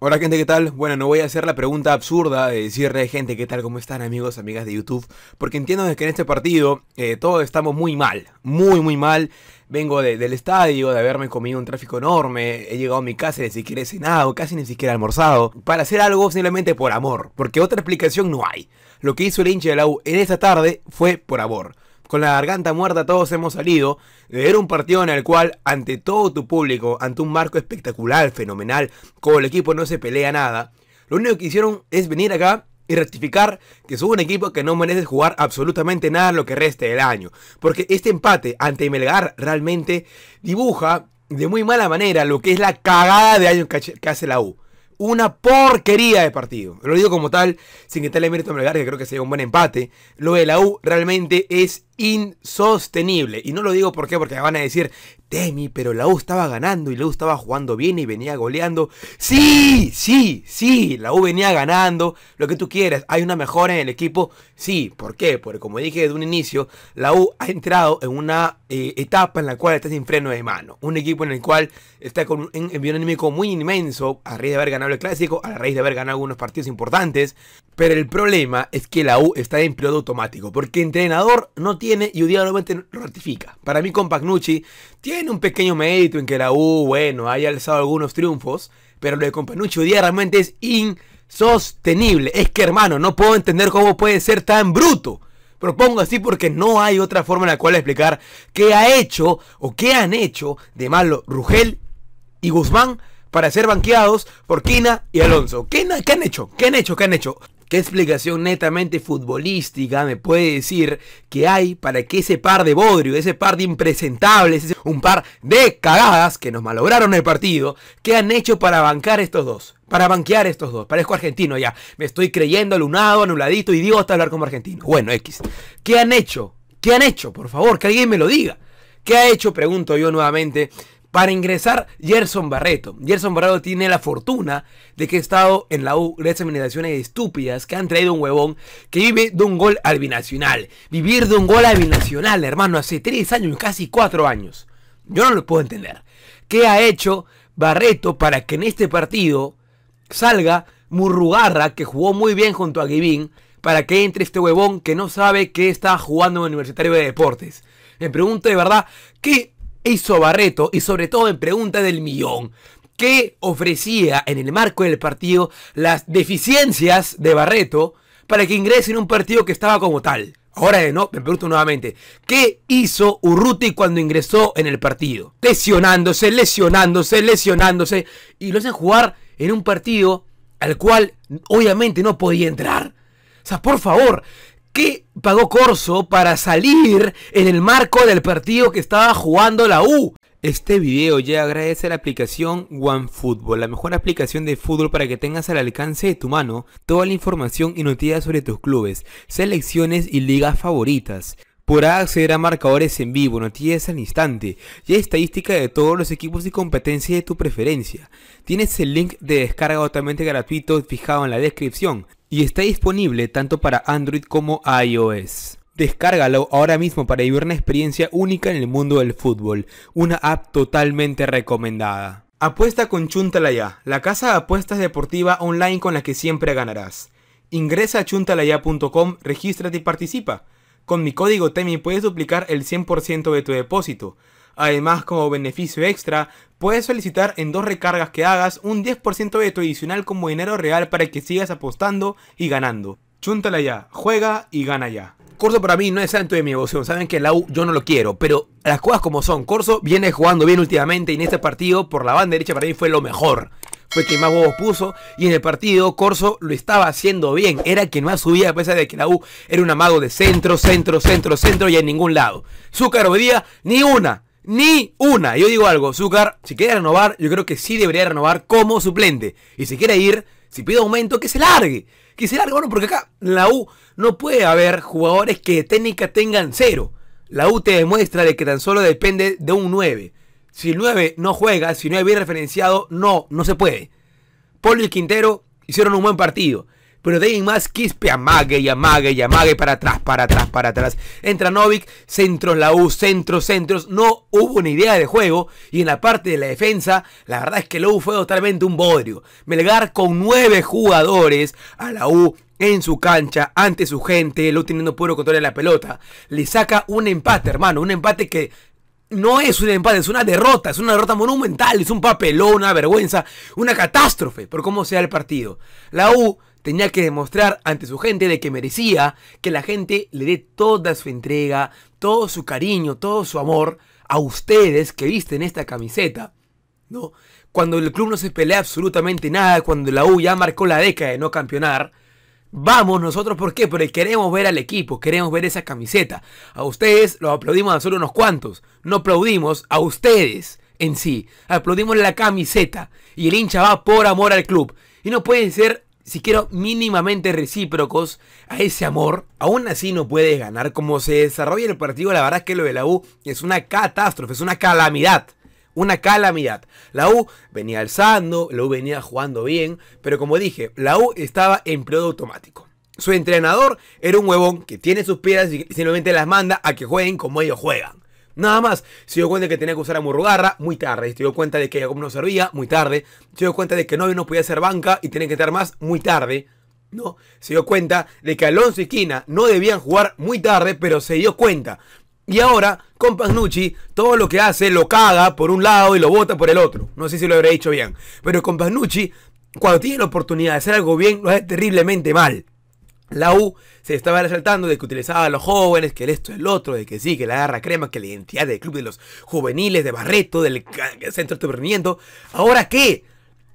Hola gente, ¿qué tal? Bueno, no voy a hacer la pregunta absurda de decirle gente, ¿qué tal? ¿Cómo están amigos, amigas de YouTube? Porque entiendo que en este partido eh, todos estamos muy mal, muy, muy mal. Vengo del estadio, de haberme comido un tráfico enorme, he llegado a mi casa y ni siquiera he cenado, casi ni siquiera he almorzado, para hacer algo simplemente por amor, porque otra explicación no hay. Lo que hizo el hincha de la U en esta tarde fue por amor con la garganta muerta todos hemos salido de ver un partido en el cual, ante todo tu público, ante un marco espectacular, fenomenal, como el equipo no se pelea nada, lo único que hicieron es venir acá y rectificar que es un equipo que no merece jugar absolutamente nada en lo que reste del año. Porque este empate ante Melgar realmente dibuja de muy mala manera lo que es la cagada de año que hace la U una porquería de partido. Lo digo como tal, sin quitarle mérito a Melgar, que creo que sería un buen empate. Lo de la U realmente es insostenible. Y no lo digo por qué, porque van a decir Temi, pero la U estaba ganando y la U estaba jugando bien y venía goleando. Sí, sí, sí, la U venía ganando, lo que tú quieras. Hay una mejora en el equipo, sí. ¿Por qué? Porque como dije desde un inicio, la U ha entrado en una eh, etapa en la cual está sin freno de mano. Un equipo en el cual está con un envío enemigo muy inmenso, a raíz de haber ganado el clásico, a raíz de haber ganado algunos partidos importantes. Pero el problema es que la U está en periodo automático, porque entrenador no tiene y nuevamente lo ratifica. Para mí con Pagnucci tiene un pequeño mérito en que la U, bueno, haya alzado algunos triunfos, pero lo de Companucho día realmente es insostenible. Es que, hermano, no puedo entender cómo puede ser tan bruto. Propongo así porque no hay otra forma en la cual explicar qué ha hecho o qué han hecho de malo Rugel y Guzmán para ser banqueados por Quina y Alonso. ¿Qué, qué han hecho? ¿Qué han hecho? ¿Qué han hecho? ¿Qué explicación netamente futbolística me puede decir que hay para que ese par de bodrios, ese par de impresentables, un par de cagadas que nos malograron el partido, ¿qué han hecho para bancar estos dos? Para banquear estos dos. Parezco argentino ya. Me estoy creyendo alunado, anuladito, idiota hablar como argentino. Bueno, X. ¿Qué han hecho? ¿Qué han hecho? Por favor, que alguien me lo diga. ¿Qué ha hecho? Pregunto yo nuevamente para ingresar Gerson Barreto. Gerson Barreto tiene la fortuna de que ha estado en la U gracias a administraciones estúpidas que han traído un huevón que vive de un gol albinacional. Vivir de un gol al hermano, hace tres años, casi cuatro años. Yo no lo puedo entender. ¿Qué ha hecho Barreto para que en este partido salga Murrugarra, que jugó muy bien junto a Givín, para que entre este huevón que no sabe que está jugando en el Universitario de Deportes? Me pregunto de verdad, ¿qué hizo Barreto y sobre todo en pregunta del millón que ofrecía en el marco del partido las deficiencias de Barreto para que ingrese en un partido que estaba como tal. Ahora de no, me pregunto nuevamente, ¿qué hizo Urruti cuando ingresó en el partido? Lesionándose, lesionándose, lesionándose y lo hacen jugar en un partido al cual obviamente no podía entrar. O sea, por favor, ¿Qué pagó Corso para salir en el marco del partido que estaba jugando la U? Este video ya agradece la aplicación OneFootball, la mejor aplicación de fútbol para que tengas al alcance de tu mano toda la información y noticias sobre tus clubes, selecciones y ligas favoritas. Podrás acceder a marcadores en vivo, noticias al instante y estadística de todos los equipos y competencias de tu preferencia. Tienes el link de descarga totalmente gratuito fijado en la descripción y está disponible tanto para Android como iOS. Descárgalo ahora mismo para vivir una experiencia única en el mundo del fútbol, una app totalmente recomendada. Apuesta con Chuntalaya, la casa de apuestas deportiva online con la que siempre ganarás. Ingresa a chuntalaya.com, regístrate y participa. Con mi código TEMI puedes duplicar el 100% de tu depósito. Además, como beneficio extra, puedes solicitar en dos recargas que hagas un 10% de tu adicional como dinero real para que sigas apostando y ganando. Chúntala ya, juega y gana ya. Corso para mí no es santo de mi emoción, Saben que la U yo no lo quiero, pero las cosas como son. Corso viene jugando bien últimamente y en este partido por la banda derecha para mí fue lo mejor. Fue quien más huevos puso y en el partido Corso lo estaba haciendo bien. Era quien más subía a pesar de que la U era un amago de centro, centro, centro, centro y en ningún lado. Su obedía ni una. Ni una. Yo digo algo, Zúcar, si quiere renovar, yo creo que sí debería renovar como suplente. Y si quiere ir, si pide aumento, que se largue. Que se largue, bueno, porque acá en la U no puede haber jugadores que de técnica tengan cero. La U te demuestra de que tan solo depende de un 9. Si el 9 no juega, si no es bien referenciado, no, no se puede. Polo y Quintero hicieron un buen partido. Pero de ahí más, Quispe amague y amague y amague para atrás, para atrás, para atrás. Entra Novik, centros la U, centros, centros. No hubo ni idea de juego. Y en la parte de la defensa, la verdad es que la fue totalmente un bodrio. Melgar con nueve jugadores a la U en su cancha, ante su gente, lo teniendo puro control de la pelota. Le saca un empate, hermano. Un empate que no es un empate, es una derrota, es una derrota monumental, es un papelón, una vergüenza, una catástrofe por cómo sea el partido. La U tenía que demostrar ante su gente de que merecía que la gente le dé toda su entrega, todo su cariño, todo su amor a ustedes que visten esta camiseta. ¿no? Cuando el club no se pelea absolutamente nada, cuando la U ya marcó la década de no campeonar, vamos nosotros, ¿por qué? Porque queremos ver al equipo, queremos ver esa camiseta. A ustedes los aplaudimos a solo unos cuantos, no aplaudimos a ustedes en sí, aplaudimos la camiseta y el hincha va por amor al club. Y no pueden ser si quiero mínimamente recíprocos a ese amor, aún así no puedes ganar. Como se desarrolla el partido, la verdad es que lo de la U es una catástrofe, es una calamidad. Una calamidad. La U venía alzando, la U venía jugando bien, pero como dije, la U estaba en periodo automático. Su entrenador era un huevón que tiene sus piedras y simplemente las manda a que jueguen como ellos juegan. Nada más. Se dio cuenta de que tenía que usar a Murrugarra muy tarde. Se dio cuenta de que como no servía muy tarde. Se dio cuenta de que Novio no podía ser banca y tenía que estar más muy tarde. ¿no? Se dio cuenta de que Alonso y Quina no debían jugar muy tarde, pero se dio cuenta. Y ahora, con Pagnucci, todo lo que hace lo caga por un lado y lo bota por el otro. No sé si lo habré dicho bien. Pero con Pagnucci, cuando tiene la oportunidad de hacer algo bien, lo hace terriblemente mal. La U se estaba resaltando de que utilizaba a los jóvenes, que el esto, el otro, de que sí, que la garra crema, que la identidad del club de los juveniles de Barreto, del centro de entrenamiento. ¿Ahora qué?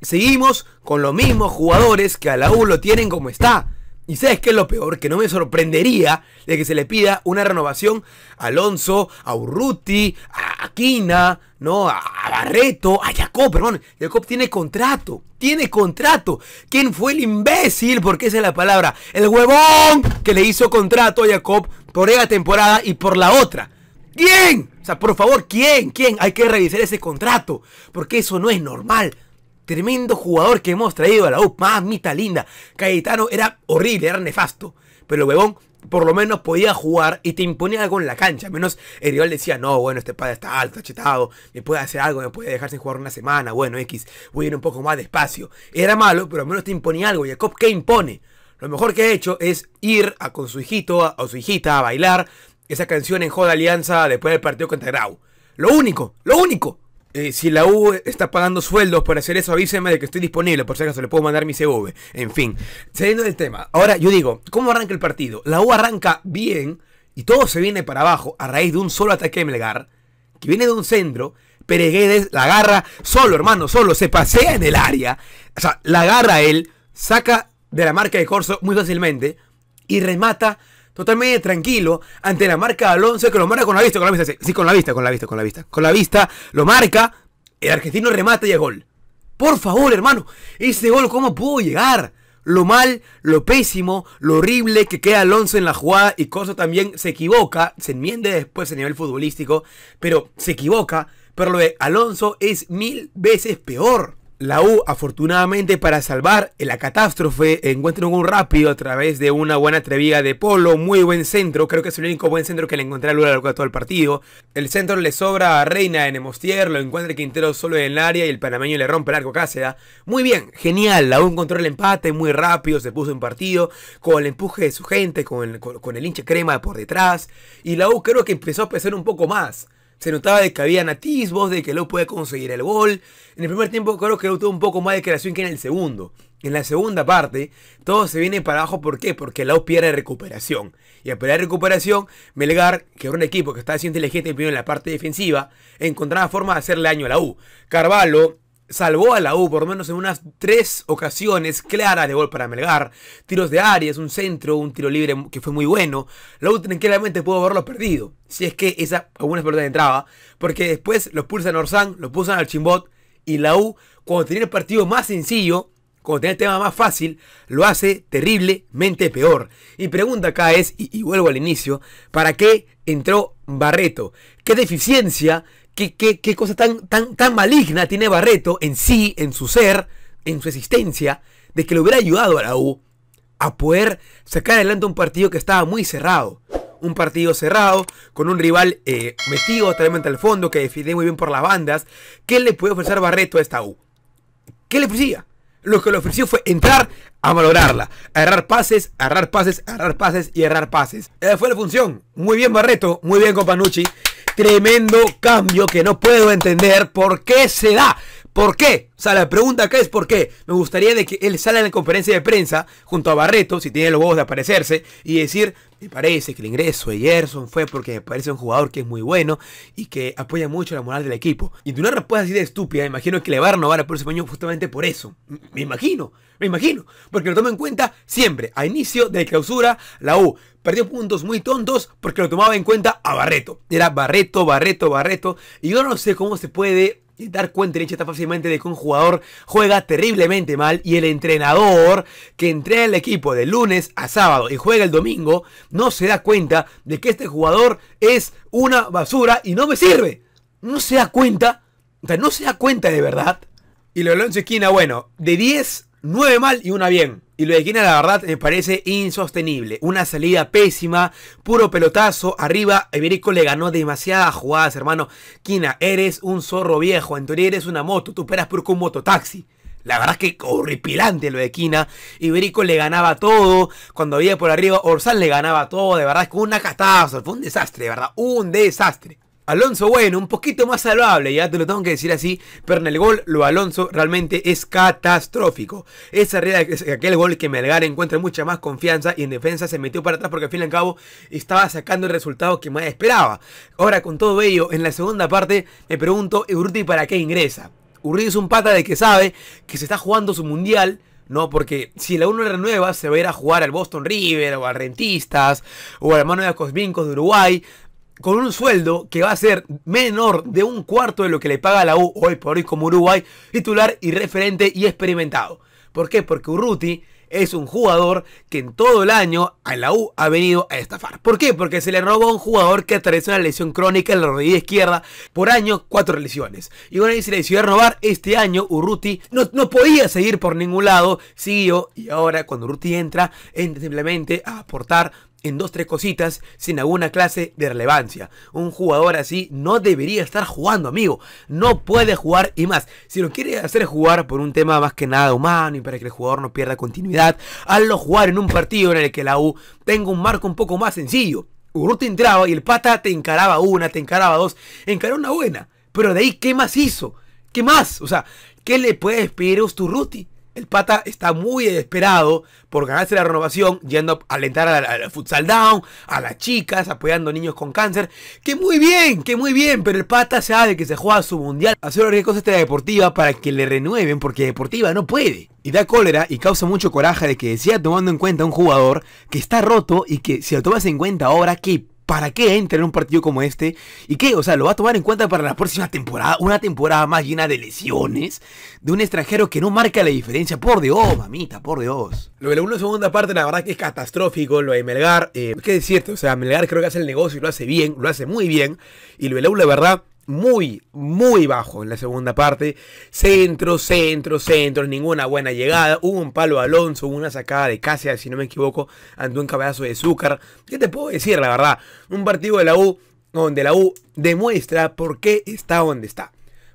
Seguimos con los mismos jugadores que a la U lo tienen como está. Y sabes qué es lo peor, que no me sorprendería de que se le pida una renovación a Alonso, a Urruti, a Aquina, ¿no? A, Barreto, a Jacob, Perdón, Jacob tiene contrato, tiene contrato. ¿Quién fue el imbécil? Porque esa es la palabra. El huevón que le hizo contrato a Jacob por esa temporada y por la otra. ¿Quién? O sea, por favor, ¿quién? ¿Quién? Hay que revisar ese contrato. Porque eso no es normal. Tremendo jugador que hemos traído a la U. Mamita linda. Caetano era horrible, era nefasto. Pero huevón, por lo menos podía jugar y te imponía algo en la cancha. menos el rival decía, no, bueno, este padre está alto, chetado, me puede hacer algo, me puede dejar sin jugar una semana, bueno, X, voy a ir un poco más despacio. Era malo, pero al menos te imponía algo. Jacob, ¿qué impone? Lo mejor que ha hecho es ir a, con su hijito o su hijita a bailar esa canción en Joda Alianza después del partido contra Grau. Lo único, lo único. Eh, si la U está pagando sueldos para hacer eso, avíseme de que estoy disponible, por si acaso le puedo mandar mi CV. En fin, saliendo del tema. Ahora yo digo, ¿cómo arranca el partido? La U arranca bien y todo se viene para abajo a raíz de un solo ataque de Melgar, que viene de un centro. Pereguedes la agarra solo, hermano, solo, se pasea en el área. O sea, la agarra él, saca de la marca de Corso muy fácilmente y remata totalmente tranquilo ante la marca Alonso, que lo marca con la vista, con la vista, sí, con la vista, con la vista, con la vista, con la vista, lo marca, el argentino remata y es gol. Por favor, hermano, ese gol, ¿cómo pudo llegar? Lo mal, lo pésimo, lo horrible que queda Alonso en la jugada y Coso también se equivoca, se enmiende después a nivel futbolístico, pero se equivoca, pero lo de Alonso es mil veces peor. La U, afortunadamente, para salvar la catástrofe, encuentra un gol rápido a través de una buena atrevida de Polo, muy buen centro, creo que es el único buen centro que le encontré a Lula a lo largo de todo el partido. El centro le sobra a Reina en Emostier, lo encuentra Quintero solo en el área y el panameño le rompe el arco Cáceres. Muy bien, genial, la U encontró el empate muy rápido, se puso en partido, con el empuje de su gente, con el, con, el crema por detrás, y la U creo que empezó a pesar un poco más se notaba de que había nativos, de que U puede conseguir el gol. En el primer tiempo creo que Lowe tuvo un poco más de creación que en el segundo. En la segunda parte, todo se viene para abajo. ¿Por qué? Porque U pierde recuperación. Y al perder recuperación, Melgar, que era un equipo que estaba siendo inteligente primero en la parte defensiva, encontraba forma de hacerle daño a la U. Carvalho salvó a la U por lo menos en unas tres ocasiones claras de gol para Melgar. Tiros de Arias, un centro, un tiro libre que fue muy bueno. La U tranquilamente pudo haberlo perdido. Si es que esa algunas de entraba. Porque después los pulsan a Orsán, los pulsan al Chimbot. Y la U, cuando tiene el partido más sencillo, cuando tenía el tema más fácil, lo hace terriblemente peor. Y pregunta acá es, y, y vuelvo al inicio, ¿para qué entró Barreto? ¿Qué deficiencia qué, cosa tan, tan, tan maligna tiene Barreto en sí, en su ser, en su existencia, de que le hubiera ayudado a la U a poder sacar adelante un partido que estaba muy cerrado. Un partido cerrado, con un rival eh, metido totalmente al fondo, que defiende muy bien por las bandas. ¿Qué le puede ofrecer Barreto a esta U? ¿Qué le ofrecía? Lo que le ofreció fue entrar a valorarla, a errar pases, a errar pases, a errar pases y a errar pases. Esa fue la función. Muy bien Barreto, muy bien Copanucci. Tremendo cambio que no puedo entender por qué se da. ¿Por qué? O sea, la pregunta acá es por qué. Me gustaría de que él salga en la conferencia de prensa junto a Barreto, si tiene los huevos de aparecerse, y decir, me parece que el ingreso de Gerson fue porque me parece un jugador que es muy bueno y que apoya mucho la moral del equipo. Y de una respuesta así de estúpida, imagino que le va a renovar el próximo año justamente por eso. Me imagino, me imagino. Porque lo tomo en cuenta siempre, a inicio de clausura, la U perdió puntos muy tontos porque lo tomaba en cuenta a Barreto. Era Barreto, Barreto, Barreto. Y yo no sé cómo se puede dar cuenta en está fácilmente de que un jugador juega terriblemente mal y el entrenador que entrena el equipo de lunes a sábado y juega el domingo no se da cuenta de que este jugador es una basura y no me sirve. No se da cuenta, o sea, no se da cuenta de verdad. Y lo de Esquina, bueno, de 10, 9 mal y una bien. Y lo de Quina, la verdad, me parece insostenible. Una salida pésima, puro pelotazo. Arriba, Iberico le ganó demasiadas jugadas, hermano. Quina, eres un zorro viejo. En teoría eres una moto. Tú peras por un mototaxi. La verdad es que horripilante lo de Quina. Iberico le ganaba todo. Cuando había por arriba, Orsán le ganaba todo. De verdad es una catástrofe. Fue un desastre, de verdad. Un desastre. Alonso, bueno, un poquito más salvable, ya te lo tengo que decir así, pero en el gol lo Alonso realmente es catastrófico. Esa realidad es aquel gol que Melgar encuentra mucha más confianza y en defensa se metió para atrás porque al fin y al cabo estaba sacando el resultado que más esperaba. Ahora con todo ello, en la segunda parte me pregunto, urti para qué ingresa? Urti es un pata de que sabe que se está jugando su mundial. ¿no? Porque si la 1 renueva, se va a ir a jugar al Boston River, o al Rentistas, o al Manuel de Cosvincos de Uruguay, con un sueldo que va a ser menor de un cuarto de lo que le paga la U hoy por hoy como Uruguay, titular y referente y experimentado. ¿Por qué? Porque Urruti es un jugador que en todo el año a la U ha venido a estafar. ¿Por qué? Porque se le robó a un jugador que atravesó una lesión crónica en la rodilla izquierda por año, cuatro lesiones. Y bueno, y se le decidió robar este año, Urruti no, no, podía seguir por ningún lado, siguió y ahora cuando Urruti entra, entra simplemente a aportar en dos, tres cositas sin alguna clase de relevancia. Un jugador así no debería estar jugando, amigo. No puede jugar y más. Si lo quiere hacer jugar por un tema más que nada humano y para que el jugador no pierda continuidad, hazlo jugar en un partido en el que la U tenga un marco un poco más sencillo. Urruti entraba y el pata te encaraba una, te encaraba dos, encaró una buena. Pero de ahí, ¿qué más hizo? ¿Qué más? O sea, ¿qué le puedes pedir a Usturruti? El pata está muy desesperado por ganarse la renovación, yendo a alentar al, futsal down, a las chicas, apoyando niños con cáncer. Que muy bien, que muy bien, pero el pata sabe que se juega su mundial. Hacer cualquier cosa esta deportiva para que le renueven, porque deportiva no puede. Y da cólera y causa mucho coraje de que decía tomando en cuenta a un jugador que está roto y que si lo tomas en cuenta ahora, ¿qué ¿para qué entra en un partido como este? ¿Y qué? O sea, lo va a tomar en cuenta para la próxima temporada, una temporada más llena de lesiones, de un extranjero que no marca la diferencia. Por Dios, mamita, por Dios. Lo de la segunda parte, la verdad que es catastrófico, lo de Melgar, que es cierto O sea, Melgar creo que hace el negocio y lo hace bien, lo hace muy bien. Y lo de la la verdad, muy, muy bajo en la segunda parte. Centro, centro, centro, ninguna buena llegada. Hubo un palo a Alonso, una sacada de Casia, si no me equivoco, ante un cabezazo de azúcar ¿Qué te puedo decir, la verdad? Un partido de la U, donde la U demuestra por qué está donde está.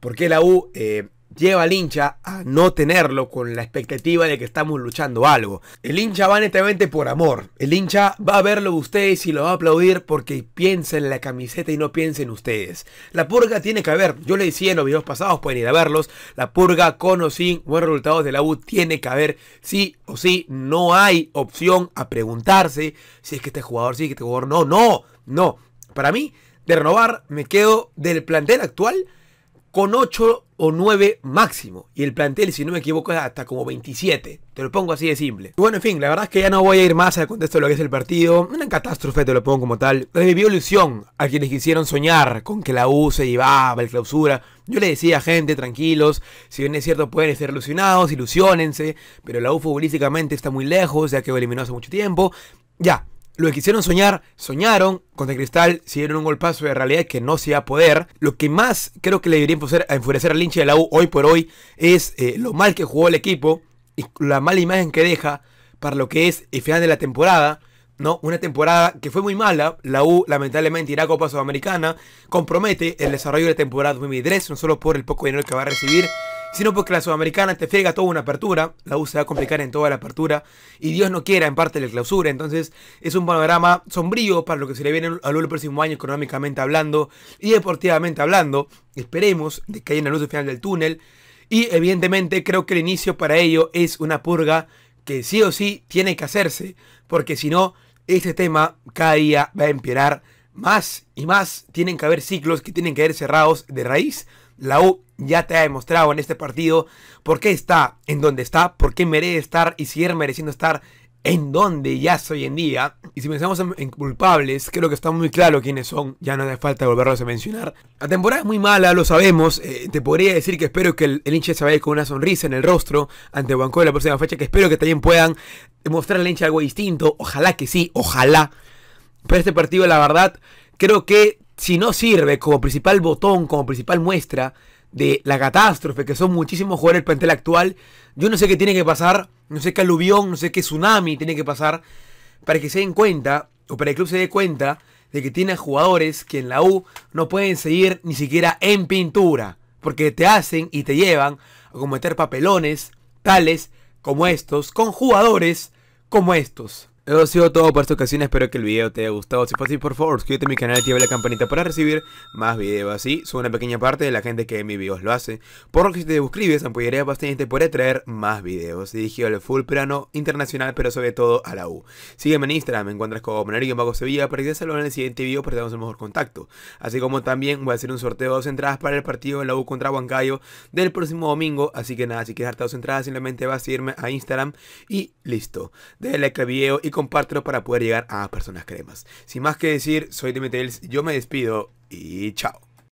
porque la U eh, lleva al hincha a no tenerlo con la expectativa de que estamos luchando algo. El hincha va netamente por amor. El hincha va a verlo ustedes y lo va a aplaudir porque piensa en la camiseta y no piensa en ustedes. La purga tiene que haber. Yo le decía en los videos pasados, pueden ir a verlos. La purga con o sin buenos resultados de la U tiene que haber. Sí o sí, no hay opción a preguntarse si es que este jugador sí, que este jugador no. No, no. Para mí, de renovar, me quedo del plantel actual con 8 o 9 máximo. Y el plantel, si no me equivoco, hasta como 27. Te lo pongo así de simple. bueno, en fin, la verdad es que ya no voy a ir más al contexto de lo que es el partido. Una catástrofe, te lo pongo como tal. Revivió ilusión a quienes quisieron soñar con que la U se llevaba el clausura. Yo le decía gente, tranquilos, si bien es cierto pueden estar ilusionados, ilusionense, pero la U futbolísticamente está muy lejos, ya que eliminó hace mucho tiempo. Ya, lo que quisieron soñar, soñaron. con el Cristal siguieron dieron un golpazo de realidad que no se iba a poder. Lo que más creo que le debería enfurecer al hincha de la U hoy por hoy es eh, lo mal que jugó el equipo y la mala imagen que deja para lo que es el final de la temporada. ¿no? Una temporada que fue muy mala. La U lamentablemente irá a Copa Sudamericana. Compromete el desarrollo de la temporada 2023, no solo por el poco dinero que va a recibir, sino porque pues, la Sudamericana te friega toda una apertura, la U se va a complicar en toda la apertura, y Dios no quiera en parte la clausura, entonces es un panorama sombrío para lo que se le viene al el próximo año económicamente hablando y deportivamente hablando, esperemos de que haya una luz al final del túnel, y evidentemente creo que el inicio para ello es una purga que sí o sí tiene que hacerse, porque si no, este tema cada día va a empeorar más y más. Tienen que haber ciclos que tienen que haber cerrados de raíz. La U ya te ha demostrado en este partido por qué está en donde está, por qué merece estar y sigue mereciendo estar en donde ya soy en día. Y si pensamos en, culpables, creo que está muy claro quiénes son, ya no hace falta volverlos a mencionar. La temporada es muy mala, lo sabemos. Eh, te podría decir que espero que el, hincha se vaya con una sonrisa en el rostro ante Banco de la próxima fecha, que espero que también puedan mostrar al hincha algo distinto. Ojalá que sí, ojalá. Pero este partido, la verdad, creo que si no sirve como principal botón, como principal muestra de la catástrofe, que son muchísimos jugadores del plantel actual, yo no sé qué tiene que pasar, no sé qué aluvión, no sé qué tsunami tiene que pasar para que se den cuenta, o para que el club se dé cuenta, de que tiene jugadores que en la U no pueden seguir ni siquiera en pintura, porque te hacen y te llevan a cometer papelones tales como estos, con jugadores como estos. Eso ha sido todo por esta ocasión, espero que el video te haya gustado. Si fue así, por favor, suscríbete a mi canal y activa la campanita para recibir más videos así. Soy una pequeña parte de la gente que en mis videos lo hace. Por lo que si te suscribes, apoyaría bastante por traer más videos dirigido al full plano internacional, pero sobre todo a la U. Sígueme en Instagram, me encuentras como y Mago Sevilla para que te en el siguiente video para tener un mejor contacto. Así como también voy a hacer un sorteo de dos entradas para el partido de la U contra Huancayo del próximo domingo. Así que nada, si quieres darte dos entradas, simplemente vas a irme a Instagram y listo. Dale like al video y compártelo para poder llegar a más personas cremas. Sin más que decir, soy Timmy yo me despido y chao.